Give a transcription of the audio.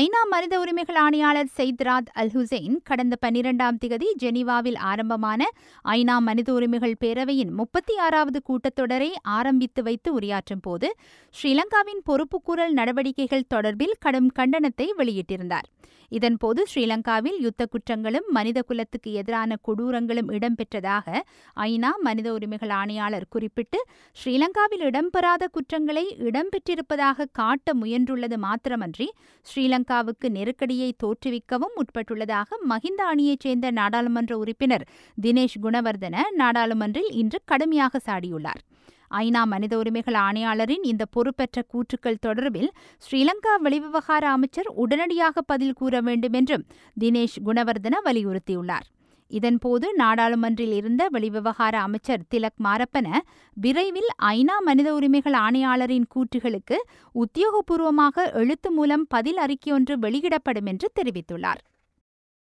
ஐநா மனித உரிமைகள் ஆணையாளர் செய்த்ராத் அல் ஹுசைன் கடந்த பனிரெண்டாம் திகதி ஜெனீவாவில் ஆரம்பமான ஐநா மனித உரிமைகள் பேரவையின் முப்பத்தி ஆறாவது கூட்டத்தொடரை ஆரம்பித்து வைத்து உரையாற்றும் போது ஸ்ரீலங்காவின் பொறுப்புக்கூறல் நடவடிக்கைகள் தொடர்பில் கடும் கண்டனத்தை வெளியிட்டிருந்தார் இதன்போது ஸ்ரீலங்காவில் யுத்த குற்றங்களும் மனித குலத்துக்கு எதிரான கொடூரங்களும் இடம்பெற்றதாக ஐநா மனித உரிமைகள் ஆணையாளர் குறிப்பிட்டு ஸ்ரீலங்காவில் இடம்பெறாத குற்றங்களை இடம்பெற்றிருப்பதாக காட்ட முயன்றுள்ளது மாத்திரமன்றி ஸ்ரீலங்கா ஸ்ரீலங்காவுக்கு நெருக்கடியை தோற்றுவிக்கவும் முற்பட்டுள்ளதாக மஹிந்த அணியைச் சேர்ந்த நாடாளுமன்ற உறுப்பினர் தினேஷ் குணவர்தன நாடாளுமன்றில் இன்று கடுமையாக சாடியுள்ளார் ஐநா மனித உரிமைகள் ஆணையாளரின் இந்த பொறுப்பற்ற கூற்றுக்கள் தொடர்பில் ஸ்ரீலங்கா வெளிவிவகார அமைச்சர் உடனடியாக பதில் கூற வேண்டும் என்றும் தினேஷ் குணவர்தன வலியுறுத்தியுள்ளார் இதன்போது நாடாளுமன்றில் இருந்த வெளிவிவகார அமைச்சர் திலக் மாரப்பன விரைவில் ஐநா மனித உரிமைகள் ஆணையாளரின் கூற்றுகளுக்கு உத்தியோகபூர்வமாக எழுத்து மூலம் பதில் அறிக்கையொன்று வெளியிடப்படும் என்று தெரிவித்துள்ளார்